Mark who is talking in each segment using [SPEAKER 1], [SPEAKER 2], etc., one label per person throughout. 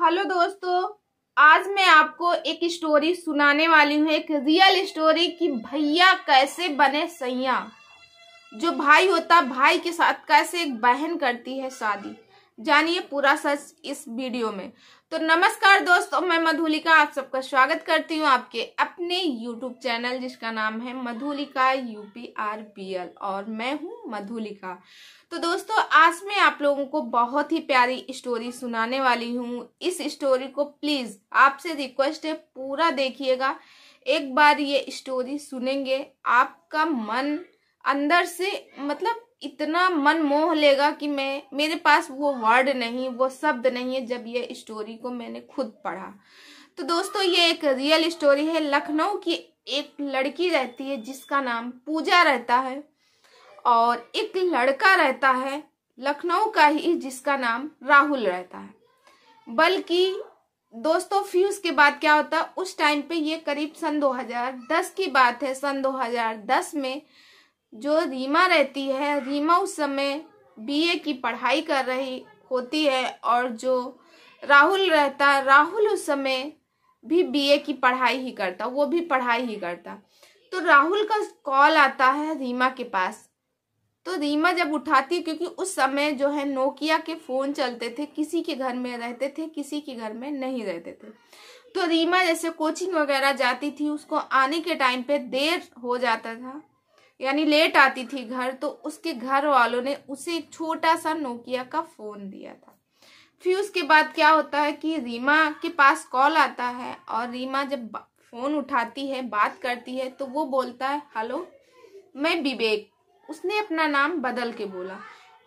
[SPEAKER 1] Hello दोस्तों आज मैं आपको एक स्टोरी सुनाने वाली हूँ एक रियल स्टोरी कि भैया कैसे बने सैया जो भाई होता भाई के साथ कैसे एक बहन करती है शादी जानिए पूरा सच इस वीडियो में तो नमस्कार दोस्तों मैं मधुलिका आप सबका स्वागत करती हूँ आपके अपने यूट्यूब चैनल जिसका नाम है Madhulika P R B L और मैं हूँ मधुलिका तो दोस्तों आज मैं आप लोगों को बहुत ही प्यारी स्टोरी सुनाने वाली हूँ इस स्टोरी को प्लीज़ आपसे रिक्वेस्ट है पूरा देखिएगा एक बार ये स्टोरी सुनेंगे आपका मन अंदर से मतलब इतना मन मोह लेगा कि मैं मेरे पास वो वर्ड नहीं वो शब्द नहीं है जब ये स्टोरी को मैंने खुद पढ़ा तो दोस्तों ये एक रियल स्टोरी है लखनऊ की एक लड़की रहती है जिसका नाम पूजा रहता है और एक लड़का रहता है लखनऊ का ही जिसका नाम राहुल रहता है बल्कि दोस्तों फिर उसके बाद क्या होता उस टाइम पे ये करीब सन 2010 की बात है सन 2010 में जो रीमा रहती है रीमा उस समय बीए की पढ़ाई कर रही होती है और जो राहुल रहता है राहुल उस समय भी बीए की पढ़ाई ही करता वो भी पढ़ाई ही करता तो राहुल का कॉल आता है रीमा के पास तो रीमा जब उठाती क्योंकि उस समय जो है नोकिया के फ़ोन चलते थे किसी के घर में रहते थे किसी के घर में नहीं रहते थे तो रीमा जैसे कोचिंग वगैरह जाती थी उसको आने के टाइम पे देर हो जाता था यानी लेट आती थी घर तो उसके घर वालों ने उसे एक छोटा सा नोकिया का फोन दिया था फिर उसके बाद क्या होता है कि रीमा के पास कॉल आता है और रीमा जब फोन उठाती है बात करती है तो वो बोलता है हेलो मैं विवेक उसने अपना नाम बदल के बोला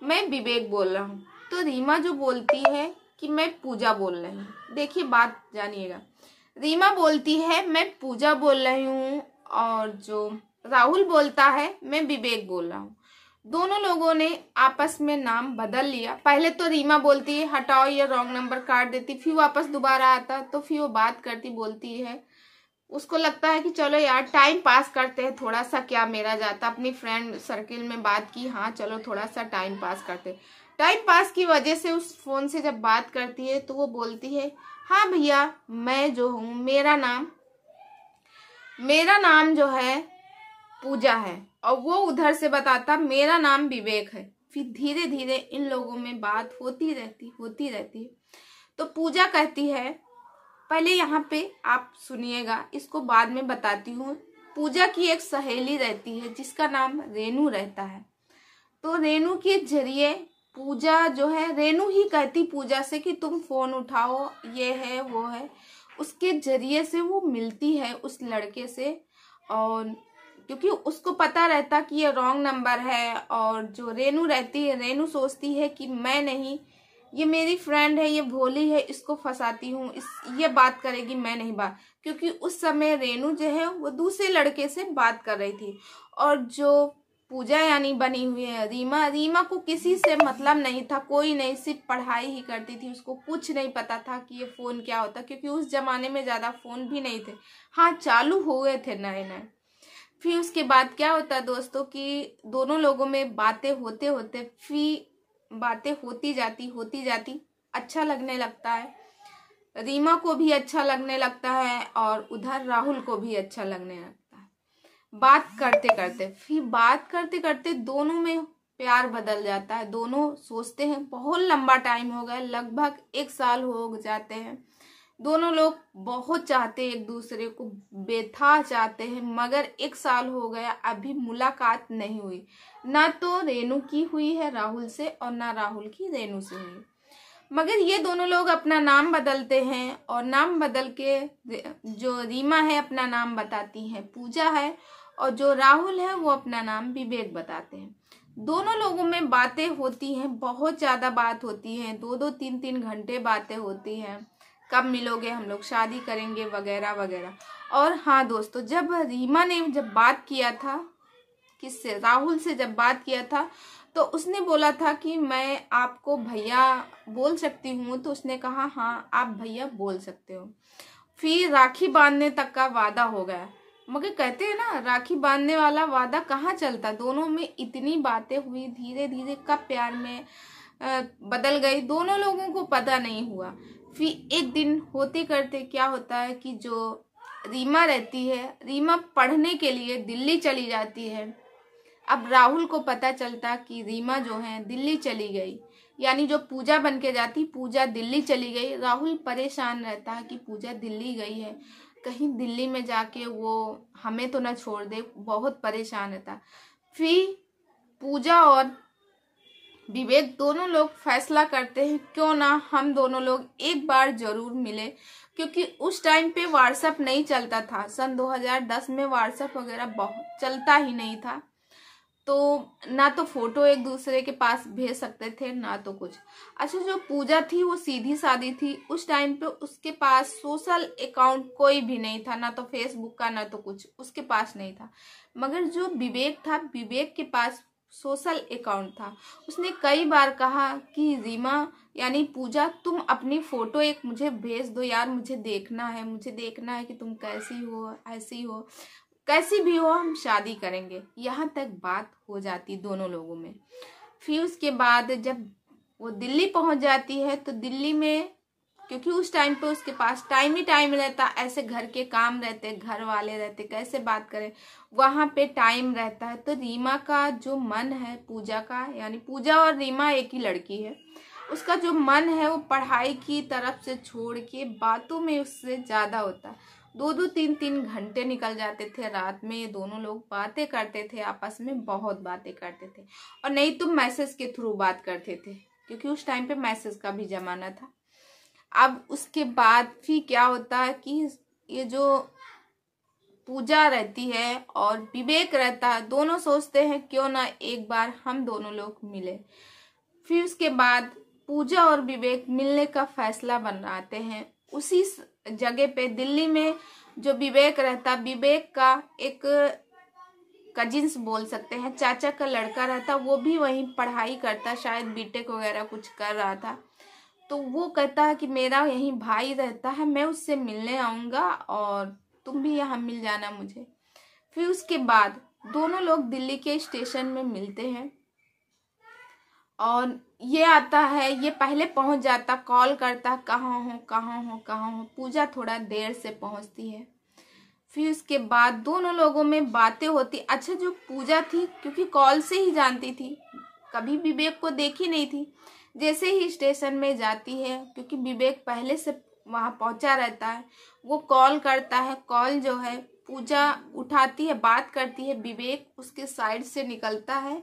[SPEAKER 1] मैं विवेक बोल रहा हूँ तो रीमा जो बोलती है कि मैं पूजा बोल रही हूँ देखिए बात जानिएगा रीमा बोलती है मैं पूजा बोल रही हूँ और जो राहुल बोलता है मैं विवेक बोल रहा हूँ दोनों लोगों ने आपस में नाम बदल लिया पहले तो रीमा बोलती है हटाओ ये रॉन्ग नंबर काट देती फिर वापस दोबारा आता तो फिर वो बात करती बोलती है उसको लगता है कि चलो यार टाइम पास करते हैं थोड़ा सा क्या मेरा जाता अपनी फ्रेंड सर्किल में बात की हाँ चलो थोड़ा सा टाइम पास करते टाइम पास की वजह से उस फोन से जब बात करती है तो वो बोलती है हाँ भैया मैं जो हूँ मेरा नाम मेरा नाम जो है पूजा है और वो उधर से बताता मेरा नाम विवेक है फिर धीरे धीरे इन लोगों में बात होती रहती होती रहती तो पूजा कहती है पहले यहाँ पे आप सुनिएगा इसको बाद में बताती हूँ पूजा की एक सहेली रहती है जिसका नाम रेणु रहता है तो रेणु के जरिए पूजा जो है रेणु ही कहती पूजा से कि तुम फोन उठाओ ये है वो है उसके जरिए से वो मिलती है उस लड़के से और क्योंकि उसको पता रहता कि ये रॉन्ग नंबर है और जो रेनू रहती है रेनू सोचती है कि मैं नहीं ये मेरी फ्रेंड है ये भोली है इसको फंसाती हूँ इस ये बात करेगी मैं नहीं बात क्योंकि उस समय रेनू जो है वो दूसरे लड़के से बात कर रही थी और जो पूजा यानी बनी हुई है रीमा रीमा को किसी से मतलब नहीं था कोई नहीं सिर्फ पढ़ाई ही करती थी उसको कुछ नहीं पता था कि ये फ़ोन क्या होता क्योंकि उस ज़माने में ज़्यादा फ़ोन भी नहीं थे हाँ चालू हो गए थे नए नए फिर उसके बाद क्या होता है दोस्तों कि दोनों लोगों में बातें होते होते फिर बातें होती जाती होती जाती अच्छा लगने लगता है रीमा को भी अच्छा लगने लगता है और उधर राहुल को भी अच्छा लगने लगता है बात करते करते फिर बात करते करते दोनों में प्यार बदल जाता है दोनों सोचते हैं बहुत लंबा टाइम हो गया लगभग एक साल हो जाते हैं दोनों लोग बहुत चाहते हैं एक दूसरे को बेथा चाहते हैं मगर एक साल हो गया अभी मुलाकात नहीं हुई ना तो रेणु की हुई है राहुल से और ना राहुल की रेणु से हुई मगर ये दोनों लोग अपना नाम बदलते हैं और नाम बदल के जो रीमा है अपना नाम बताती हैं पूजा है और जो राहुल है वो अपना नाम विवेक बताते हैं दोनों लोगों में बातें होती हैं बहुत ज़्यादा बात होती हैं दो दो तीन तीन घंटे बातें होती हैं कब मिलोगे हम लोग शादी करेंगे वगैरह वगैरह और हाँ दोस्तों जब रीमा ने जब बात किया था किससे राहुल से जब बात किया था तो उसने बोला था कि मैं आपको भैया बोल सकती हूँ तो उसने कहा हाँ आप भैया बोल सकते हो फिर राखी बांधने तक का वादा हो गया मगर कहते हैं ना राखी बांधने वाला वादा कहाँ चलता दोनों में इतनी बातें हुई धीरे धीरे कब प्यार में बदल गई दोनों लोगों को पता नहीं हुआ फिर एक दिन होते करते क्या होता है कि जो रीमा रहती है रीमा पढ़ने के लिए दिल्ली चली जाती है अब राहुल को पता चलता कि रीमा जो है दिल्ली चली गई यानी जो पूजा बन के जाती पूजा दिल्ली चली गई राहुल परेशान रहता है कि पूजा दिल्ली गई है कहीं दिल्ली में जाके वो हमें तो ना छोड़ दे बहुत परेशान रहता फिर पूजा और विवेक दोनों लोग फैसला करते हैं क्यों ना हम दोनों लोग एक बार जरूर मिले क्योंकि उस टाइम पे व्हाट्सएप नहीं चलता था सन 2010 में व्हाट्सएप वगैरह बहुत चलता ही नहीं था तो ना तो फोटो एक दूसरे के पास भेज सकते थे ना तो कुछ अच्छा जो पूजा थी वो सीधी सादी थी उस टाइम पे उसके पास सोशल अकाउंट कोई भी नहीं था ना तो फेसबुक का ना तो कुछ उसके पास नहीं था मगर जो विवेक था विवेक के पास सोशल अकाउंट था उसने कई बार कहा कि रीमा यानी पूजा तुम अपनी फ़ोटो एक मुझे भेज दो यार मुझे देखना है मुझे देखना है कि तुम कैसी हो ऐसी हो कैसी भी हो हम शादी करेंगे यहाँ तक बात हो जाती दोनों लोगों में फिर उसके बाद जब वो दिल्ली पहुँच जाती है तो दिल्ली में क्योंकि उस टाइम पे उसके पास टाइम ही टाइम रहता ऐसे घर के काम रहते घर वाले रहते कैसे बात करें वहाँ पे टाइम रहता है तो रीमा का जो मन है पूजा का यानी पूजा और रीमा एक ही लड़की है उसका जो मन है वो पढ़ाई की तरफ से छोड़ के बातों में उससे ज़्यादा होता दो दो तीन तीन घंटे निकल जाते थे रात में ये दोनों लोग बातें करते थे आपस में बहुत बातें करते थे और नहीं तो मैसेज के थ्रू बात करते थे क्योंकि उस टाइम पे मैसेज का भी ज़माना था अब उसके बाद भी क्या होता है कि ये जो पूजा रहती है और विवेक रहता है दोनों सोचते हैं क्यों ना एक बार हम दोनों लोग मिले फिर उसके बाद पूजा और विवेक मिलने का फैसला बनाते हैं उसी जगह पे दिल्ली में जो विवेक रहता विवेक का एक कजिन्स बोल सकते हैं चाचा का लड़का रहता वो भी वहीं पढ़ाई करता शायद बीटेक वगैरह कुछ कर रहा था तो वो कहता है कि मेरा यहीं भाई रहता है मैं उससे मिलने आऊँगा और तुम भी यहाँ मिल जाना मुझे फिर उसके बाद दोनों लोग दिल्ली के स्टेशन में मिलते हैं और ये आता है ये पहले पहुंच जाता कॉल करता कहाँ हो कहाँ हो कहाँ हो पूजा थोड़ा देर से पहुंचती है फिर उसके बाद दोनों लोगों में बातें होती अच्छा जो पूजा थी क्योंकि कॉल से ही जानती थी कभी विवेक को देखी नहीं थी जैसे ही स्टेशन में जाती है क्योंकि विवेक पहले से वहाँ पहुँचा रहता है वो कॉल करता है कॉल जो है पूजा उठाती है बात करती है विवेक उसके साइड से निकलता है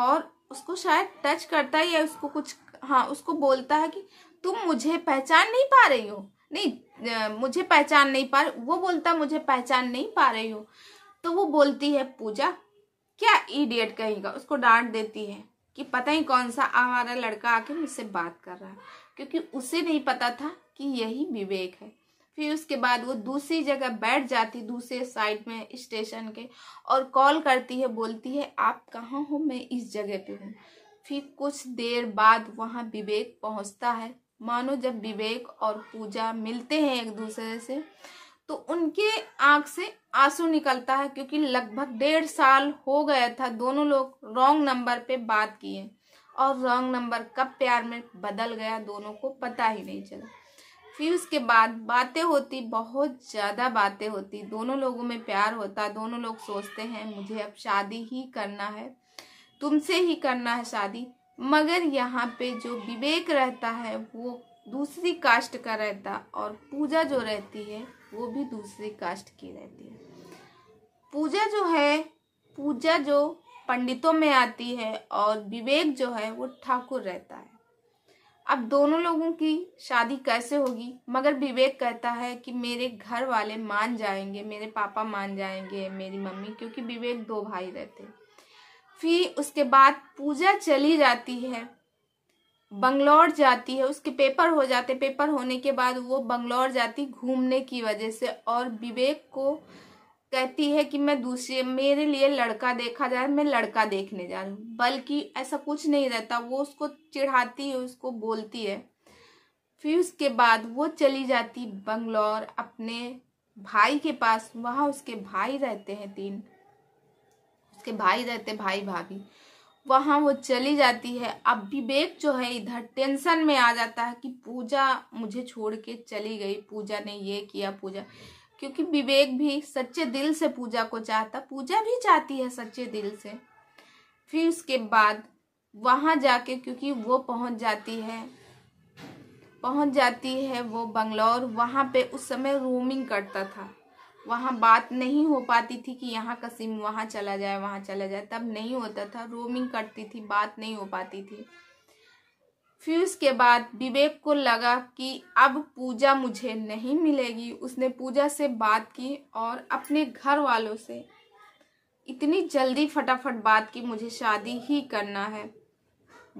[SPEAKER 1] और उसको शायद टच करता है या उसको कुछ हाँ उसको बोलता है कि तुम मुझे पहचान नहीं पा रही हो नहीं मुझे पहचान नहीं पा वो बोलता मुझे पहचान नहीं पा रही हो तो वो बोलती है पूजा क्या ईडियट कहेगा उसको डांट देती है कि पता ही कौन सा हमारा लड़का आके मुझसे बात कर रहा है क्योंकि उसे नहीं पता था कि यही विवेक है फिर उसके बाद वो दूसरी जगह बैठ जाती दूसरे साइड में स्टेशन के और कॉल करती है बोलती है आप कहाँ हो मैं इस जगह पे हूँ फिर कुछ देर बाद वहाँ विवेक पहुँचता है मानो जब विवेक और पूजा मिलते हैं एक दूसरे से तो उनके आंख से आंसू निकलता है क्योंकि लगभग डेढ़ साल हो गया था दोनों लोग रॉन्ग नंबर पे बात किए और रॉन्ग नंबर कब प्यार में बदल गया दोनों को पता ही नहीं चला फिर उसके बाद बातें होती बहुत ज़्यादा बातें होती दोनों लोगों में प्यार होता दोनों लोग सोचते हैं मुझे अब शादी ही करना है तुमसे ही करना है शादी मगर यहाँ पे जो विवेक रहता है वो दूसरी कास्ट का रहता और पूजा जो रहती है वो भी दूसरे कास्ट की रहती है पूजा जो है पूजा जो पंडितों में आती है और विवेक जो है वो ठाकुर रहता है अब दोनों लोगों की शादी कैसे होगी मगर विवेक कहता है कि मेरे घर वाले मान जाएंगे मेरे पापा मान जाएंगे मेरी मम्मी क्योंकि विवेक दो भाई रहते फिर उसके बाद पूजा चली जाती है हम्म। बंगलौर जाती है उसके पेपर हो जाते पेपर होने के बाद वो बंगलौर जाती घूमने की वजह से और विवेक को कहती है कि मैं दूसरे मेरे लिए लड़का देखा जा मैं लड़का देखने जा रहा हूँ बल्कि ऐसा कुछ नहीं रहता वो उसको चिढ़ाती है उसको बोलती है फिर उसके बाद वो चली जाती बंगलौर अपने भाई के पास वहाँ उसके भाई रहते हैं तीन उसके भाई रहते भाई भाभी वहाँ वो चली जाती है अब विवेक जो है इधर टेंशन में आ जाता है कि पूजा मुझे छोड़ के चली गई पूजा ने ये किया पूजा क्योंकि विवेक भी सच्चे दिल से पूजा को चाहता पूजा भी चाहती है सच्चे दिल से फिर उसके बाद वहाँ जाके क्योंकि वो पहुँच जाती है पहुँच जाती है वो बंगलौर वहाँ पे उस समय रूमिंग करता था वहाँ बात नहीं हो पाती थी कि यहाँ का सिम वहाँ चला जाए वहाँ चला जाए तब नहीं होता था रोमिंग करती थी बात नहीं हो पाती थी फिर उसके बाद विवेक को लगा कि अब पूजा मुझे नहीं मिलेगी उसने पूजा से बात की और अपने घर वालों से इतनी जल्दी फटाफट बात की मुझे शादी ही करना है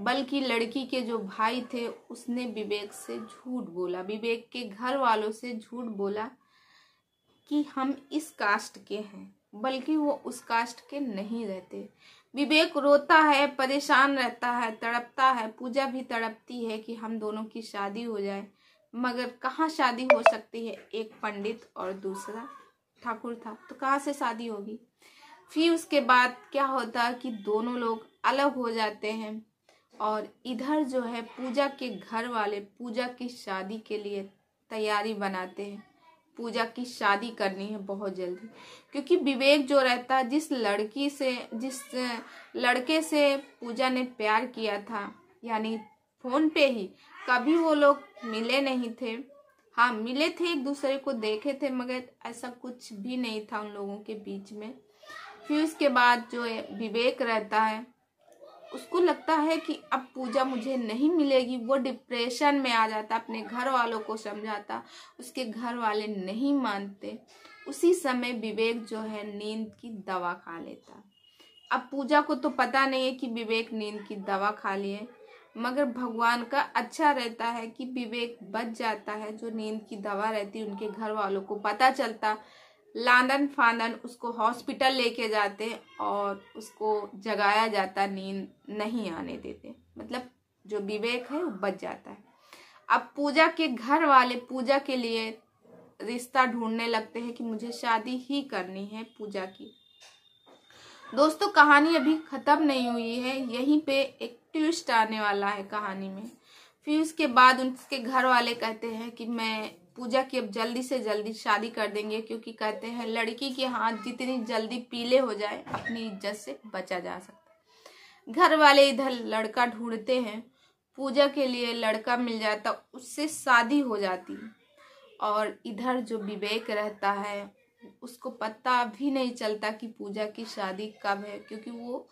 [SPEAKER 1] बल्कि लड़की के जो भाई थे उसने विवेक से झूठ बोला विवेक के घर वालों से झूठ बोला कि हम इस कास्ट के हैं बल्कि वो उस कास्ट के नहीं रहते विवेक रोता है परेशान रहता है तड़पता है पूजा भी तड़पती है कि हम दोनों की शादी हो जाए मगर कहाँ शादी हो सकती है एक पंडित और दूसरा ठाकुर था तो कहाँ से शादी होगी फिर उसके बाद क्या होता कि दोनों लोग अलग हो जाते हैं और इधर जो है पूजा के घर वाले पूजा की शादी के लिए तैयारी बनाते हैं पूजा की शादी करनी है बहुत जल्दी क्योंकि विवेक जो रहता है जिस लड़की से जिस लड़के से पूजा ने प्यार किया था यानी फ़ोन पे ही कभी वो लोग मिले नहीं थे हाँ मिले थे एक दूसरे को देखे थे मगर ऐसा कुछ भी नहीं था उन लोगों के बीच में फिर उसके बाद जो विवेक रहता है उसको लगता है कि अब पूजा मुझे नहीं मिलेगी वो डिप्रेशन में आ जाता अपने घर वालों को समझाता उसके घर वाले नहीं मानते उसी समय विवेक जो है नींद की दवा खा लेता अब पूजा को तो पता नहीं है कि विवेक नींद की दवा खा लिए मगर भगवान का अच्छा रहता है कि विवेक बच जाता है जो नींद की दवा रहती उनके घर वालों को पता चलता लांदन फांदन उसको हॉस्पिटल लेके जाते और उसको जगाया जाता नींद नहीं आने देते मतलब जो विवेक है वो बच जाता है अब पूजा के घर वाले पूजा के लिए रिश्ता ढूंढने लगते हैं कि मुझे शादी ही करनी है पूजा की दोस्तों कहानी अभी ख़त्म नहीं हुई है यहीं पे एक ट्विस्ट आने वाला है कहानी में फिर उसके बाद उनके घर वाले कहते हैं कि मैं पूजा की अब जल्दी से जल्दी शादी कर देंगे क्योंकि कहते हैं लड़की के हाथ जितनी जल्दी पीले हो जाए अपनी इज्जत से बचा जा सकता घर वाले इधर लड़का ढूंढते हैं पूजा के लिए लड़का मिल जाता उससे शादी हो जाती और इधर जो विवेक रहता है उसको पता भी नहीं चलता कि पूजा की शादी कब है क्योंकि वो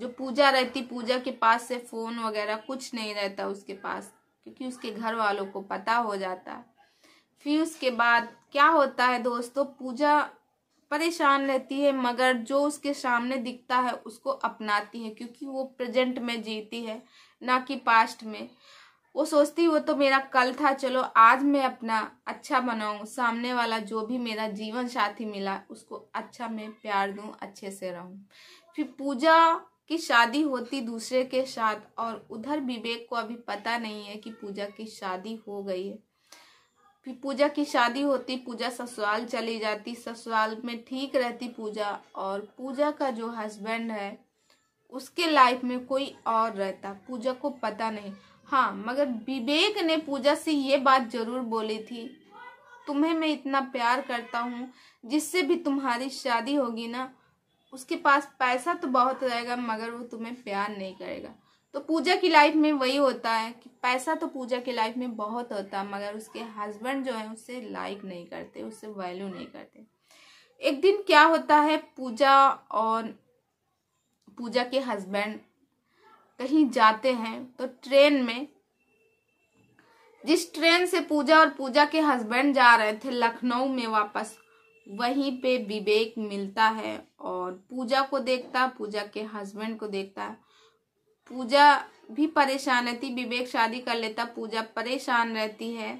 [SPEAKER 1] जो पूजा रहती पूजा के पास से फ़ोन वगैरह कुछ नहीं रहता उसके पास क्योंकि उसके घर वालों को पता हो जाता फिर उसके बाद क्या होता है दोस्तों पूजा परेशान रहती है मगर जो उसके सामने दिखता है उसको अपनाती है क्योंकि वो प्रेजेंट में जीती है ना कि पास्ट में वो सोचती वो तो मेरा कल था चलो आज मैं अपना अच्छा बनाऊँ सामने वाला जो भी मेरा जीवन साथी मिला उसको अच्छा मैं प्यार दूँ अच्छे से रहूं फिर पूजा की शादी होती दूसरे के साथ और उधर विवेक को अभी पता नहीं है कि पूजा की शादी हो गई है फिर पूजा की शादी होती पूजा ससुराल चली जाती ससुराल में ठीक रहती पूजा और पूजा का जो हस्बैंड है उसके लाइफ में कोई और रहता पूजा को पता नहीं हाँ मगर विवेक ने पूजा से ये बात जरूर बोली थी तुम्हें मैं इतना प्यार करता हूँ जिससे भी तुम्हारी शादी होगी ना उसके पास पैसा तो बहुत रहेगा मगर वो तुम्हें प्यार नहीं करेगा तो पूजा की लाइफ में वही होता है कि पैसा तो पूजा की लाइफ में बहुत होता है मगर उसके हस्बैंड जो है उससे लाइक नहीं करते उससे वैल्यू नहीं करते एक दिन क्या होता है पूजा और पूजा के हस्बैंड कहीं जाते हैं तो ट्रेन में जिस ट्रेन से पूजा और पूजा के हस्बैंड जा रहे थे लखनऊ में वापस वहीं पे विवेक मिलता है और पूजा को देखता पूजा के हस्बैंड को देखता है पूजा भी परेशान रहती विवेक शादी कर लेता पूजा परेशान रहती है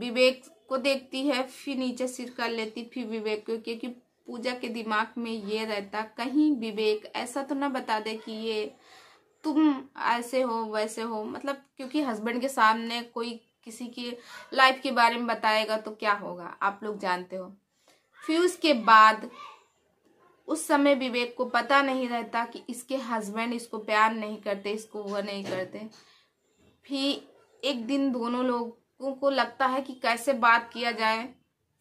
[SPEAKER 1] विवेक को देखती है फिर नीचे सिर कर लेती फिर विवेक को क्योंकि पूजा के दिमाग में ये रहता कहीं विवेक ऐसा तो ना बता दे कि ये तुम ऐसे हो वैसे हो मतलब क्योंकि हस्बैंड के सामने कोई किसी की लाइफ के बारे में बताएगा तो क्या होगा आप लोग जानते हो फिर उसके बाद उस समय विवेक को पता नहीं रहता कि इसके हस्बैंड इसको प्यार नहीं करते इसको वो नहीं करते फिर एक दिन दोनों लोगों को लगता है कि कैसे बात किया जाए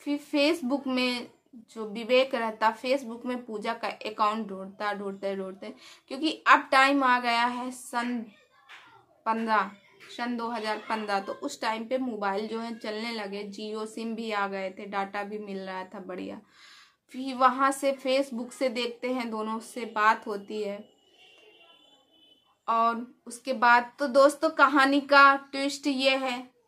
[SPEAKER 1] फिर फेसबुक में जो विवेक रहता फेसबुक में पूजा का अकाउंट ढूंढता ढूंढते ढूंढते क्योंकि अब टाइम आ गया है सन पंद्रह सन 2015 तो उस टाइम पे मोबाइल जो है चलने लगे जियो सिम भी आ गए थे डाटा भी मिल रहा था बढ़िया फिर वहाँ से फेसबुक से देखते हैं दोनों से बात होती है और उसके बाद तो दोस्तों कहानी का ट्विस्ट ये है